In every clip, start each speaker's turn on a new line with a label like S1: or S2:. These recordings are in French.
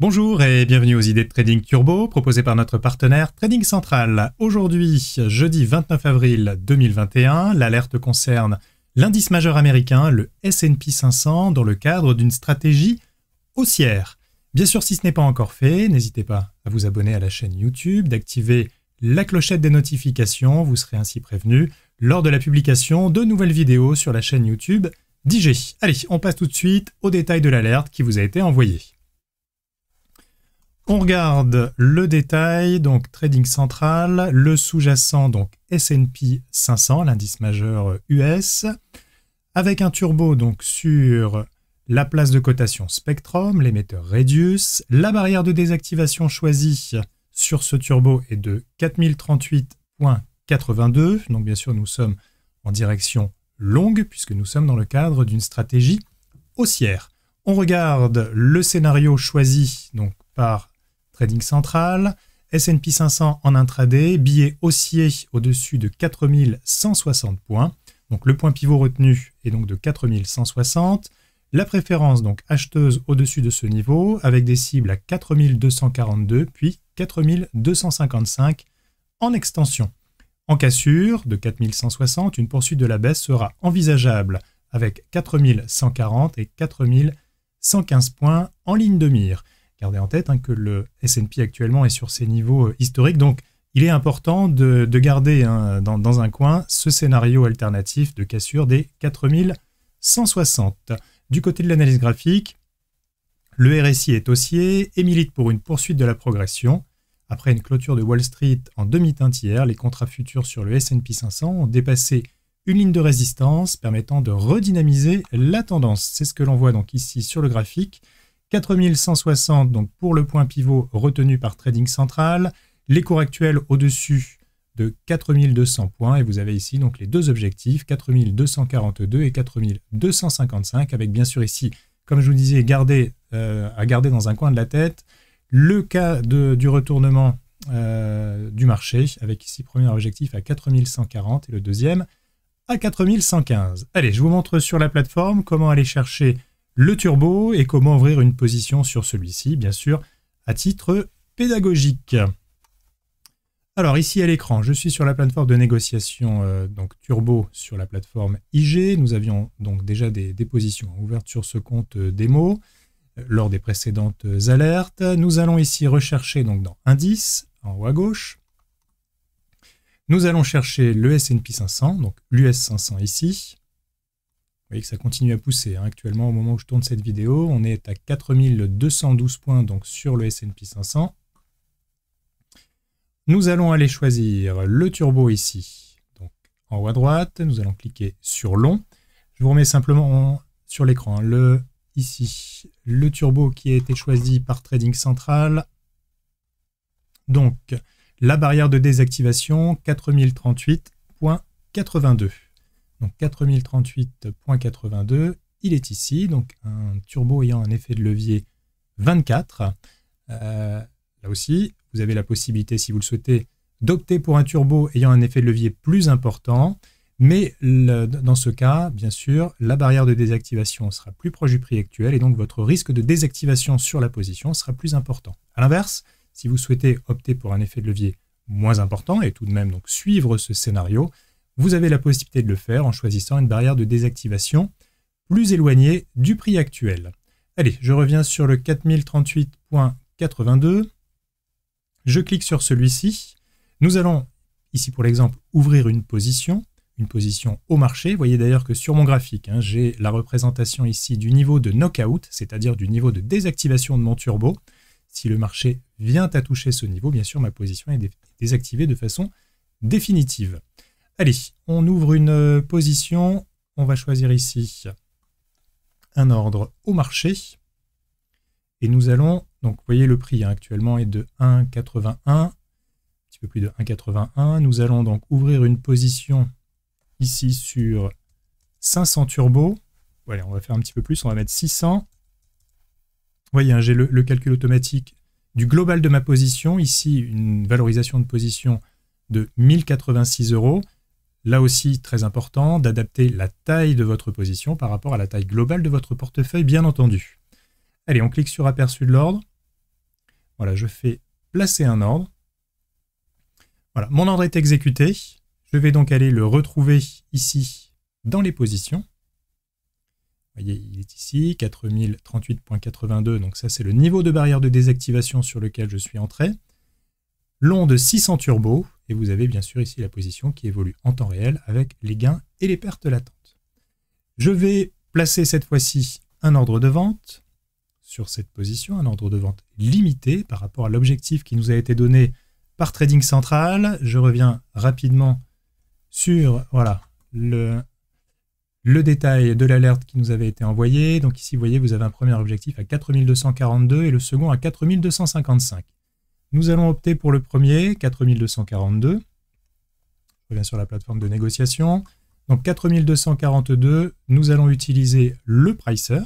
S1: Bonjour et bienvenue aux idées de Trading Turbo proposées par notre partenaire Trading Central. Aujourd'hui, jeudi 29 avril 2021, l'alerte concerne l'indice majeur américain, le S&P 500, dans le cadre d'une stratégie haussière. Bien sûr, si ce n'est pas encore fait, n'hésitez pas à vous abonner à la chaîne YouTube, d'activer la clochette des notifications, vous serez ainsi prévenu lors de la publication de nouvelles vidéos sur la chaîne YouTube DJ. Allez, on passe tout de suite aux détails de l'alerte qui vous a été envoyée. On regarde le détail, donc trading central, le sous-jacent, donc S&P 500, l'indice majeur US, avec un turbo donc sur la place de cotation Spectrum, l'émetteur Radius, la barrière de désactivation choisie sur ce turbo est de 4038.82, donc bien sûr nous sommes en direction longue puisque nous sommes dans le cadre d'une stratégie haussière. On regarde le scénario choisi donc par trading central, S&P 500 en intraday, billet haussier au-dessus de 4160 points. Donc le point pivot retenu est donc de 4160. La préférence donc acheteuse au-dessus de ce niveau avec des cibles à 4242 puis 4255 en extension. En cassure de 4160, une poursuite de la baisse sera envisageable avec 4140 et 4115 points en ligne de mire. Gardez en tête hein, que le S&P actuellement est sur ses niveaux euh, historiques, donc il est important de, garder hein, dans, un coin ce scénario alternatif de cassure des 4160. Du côté de l'analyse graphique, le RSI est haussier et milite pour une poursuite de la progression. Après une clôture de Wall Street en demi-teinte hier, les contrats futurs sur le S&P 500 ont dépassé une ligne de résistance permettant de redynamiser la tendance. C'est ce que l'on voit donc ici sur le graphique. 4160 donc pour le point pivot retenu par Trading Central, les cours actuels au-dessus de 4200 points et vous avez ici donc les deux objectifs 4242 et 4255 avec bien sûr ici comme je vous disais garder, euh, à garder dans un coin de la tête le cas du retournement euh, du marché avec ici premier objectif à 4140 et le deuxième à 4115. Allez, je vous montre sur la plateforme comment aller chercher le turbo et comment ouvrir une position sur celui-ci, bien sûr, à titre pédagogique. Alors ici à l'écran, je suis sur la plateforme de négociation euh, donc Turbo sur la plateforme IG. Nous avions donc déjà des, positions ouvertes sur ce compte euh, démo euh, lors des précédentes alertes. Nous allons ici rechercher donc dans Indice en haut à gauche. Nous allons chercher le S&P 500, donc l'US 500 ici. Vous voyez que ça continue à pousser. Hein. Actuellement, au moment où je tourne cette vidéo, on est à 4212 points donc sur le S&P 500. Nous allons aller choisir le turbo ici. Donc, en haut à droite, nous allons cliquer sur long. Je vous remets simplement sur l'écran hein, le ici le turbo qui a été choisi par Trading Central. Donc, la barrière de désactivation 4038.82. Donc 4038.82, il est ici, donc un turbo ayant un effet de levier 24. Euh, là aussi, vous avez la possibilité, si vous le souhaitez, d'opter pour un turbo ayant un effet de levier plus important. Mais dans ce cas, bien sûr, la barrière de désactivation sera plus proche du prix actuel et donc votre risque de désactivation sur la position sera plus important. À l'inverse, si vous souhaitez opter pour un effet de levier moins important et tout de même donc suivre ce scénario, vous avez la possibilité de le faire en choisissant une barrière de désactivation plus éloignée du prix actuel. Allez, je reviens sur le 4038.82. Je clique sur celui-ci. Nous allons, ici pour l'exemple, ouvrir une position, une position au marché. Vous voyez d'ailleurs que sur mon graphique, hein, j'ai la représentation ici du niveau de knockout, c'est-à-dire du niveau de désactivation de mon turbo. Si le marché vient à toucher ce niveau, bien sûr, ma position est désactivée de façon définitive. Allez, on ouvre une euh, position. On va choisir ici un ordre au marché. Et nous allons, donc vous voyez le prix hein, actuellement est de 1,81, un petit peu plus de 1,81. Nous allons donc ouvrir une position ici sur 500 turbo. Voilà, on va faire un petit peu plus, on va mettre 600. Vous voyez, hein, j'ai le, le, calcul automatique du global de ma position. Ici, une valorisation de position de 1086 euros. Là aussi, très important d'adapter la taille de votre position par rapport à la taille globale de votre portefeuille, bien entendu. Allez, on clique sur aperçu de l'ordre. Voilà, je fais placer un ordre. Voilà, mon ordre est exécuté. Je vais donc aller le retrouver ici dans les positions. Vous voyez, il est ici, 4038.82, donc ça c'est le niveau de barrière de désactivation sur lequel je suis entré. Long de 600 turbos. Et vous avez bien sûr ici la position qui évolue en temps réel avec les gains et les pertes latentes. Je vais placer cette fois-ci un ordre de vente sur cette position, un ordre de vente limité par rapport à l'objectif qui nous a été donné par Trading Central. Je reviens rapidement sur voilà, le, le détail de l'alerte qui nous avait été envoyée. Donc ici, vous voyez, vous avez un premier objectif à 4242 et le second à 4255. Nous allons opter pour le premier, 4242. Je reviens sur la plateforme de négociation. Donc 4242, nous allons utiliser le pricer,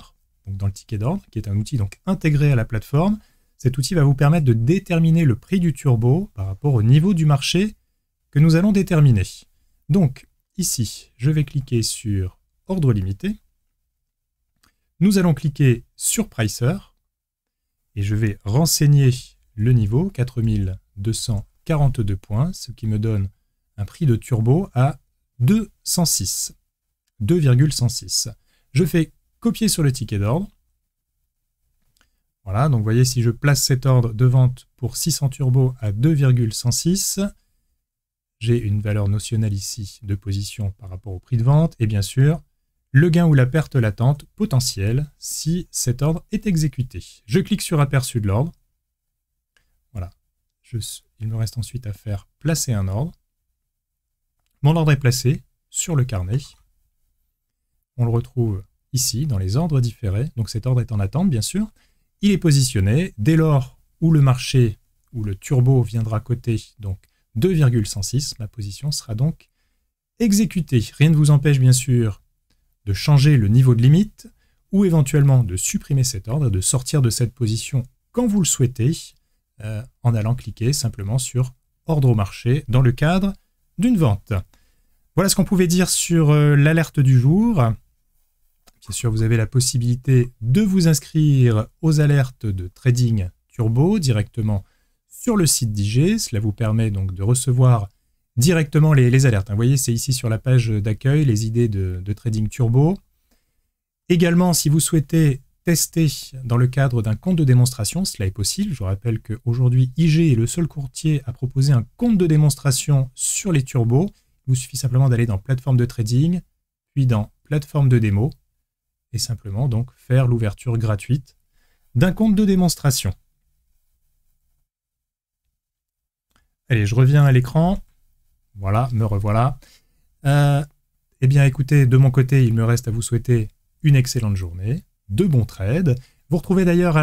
S1: donc dans le ticket d'ordre, qui est un outil donc intégré à la plateforme. Cet outil va vous permettre de déterminer le prix du turbo par rapport au niveau du marché que nous allons déterminer. Donc ici, je vais cliquer sur ordre limité. Nous allons cliquer sur pricer et je vais renseigner le niveau 4242 points, ce qui me donne un prix de turbo à 206, 2,106. Je fais copier sur le ticket d'ordre. Voilà, donc vous voyez, si je place cet ordre de vente pour 600 turbo à 2,106, j'ai une valeur notionnelle ici de position par rapport au prix de vente, et bien sûr, le gain ou la perte latente potentielle si cet ordre est exécuté. Je clique sur aperçu de l'ordre, il me reste ensuite à faire placer un ordre. Mon ordre est placé sur le carnet. On le retrouve ici, dans les ordres différés. Donc cet ordre est en attente, bien sûr. Il est positionné. Dès lors où le marché, ou le turbo viendra côté donc 2,106, ma position sera donc exécutée. Rien ne vous empêche, bien sûr, de changer le niveau de limite ou éventuellement de supprimer cet ordre de sortir de cette position quand vous le souhaitez euh, en allant cliquer simplement sur ordre au marché dans le cadre d'une vente. Voilà ce qu'on pouvait dire sur euh, l'alerte du jour. Bien sûr, vous avez la possibilité de vous inscrire aux alertes de Trading Turbo directement sur le site d'IG. Cela vous permet donc de recevoir directement les, alertes. Vous voyez, c'est ici sur la page d'accueil les idées de Trading Turbo. Également, si vous souhaitez tester dans le cadre d'un compte de démonstration. Cela est possible. Je vous rappelle qu'aujourd'hui, IG est le seul courtier à proposer un compte de démonstration sur les turbos. Il vous suffit simplement d'aller dans plateforme de trading, puis dans plateforme de démo, et simplement donc faire l'ouverture gratuite d'un compte de démonstration. Allez, je reviens à l'écran. Voilà, me revoilà. Euh, eh bien, écoutez, de mon côté, il me reste à vous souhaiter une excellente journée de bons trades. Vous retrouvez d'ailleurs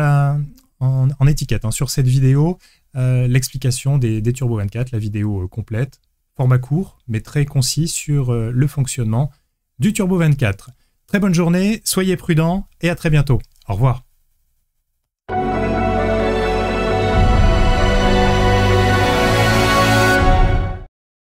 S1: en, étiquette hein, sur cette vidéo euh, l'explication des, Turbo 24, la vidéo euh, complète, format court mais très concis sur euh, le fonctionnement du Turbo 24. Très bonne journée, soyez prudents et à très bientôt. Au revoir.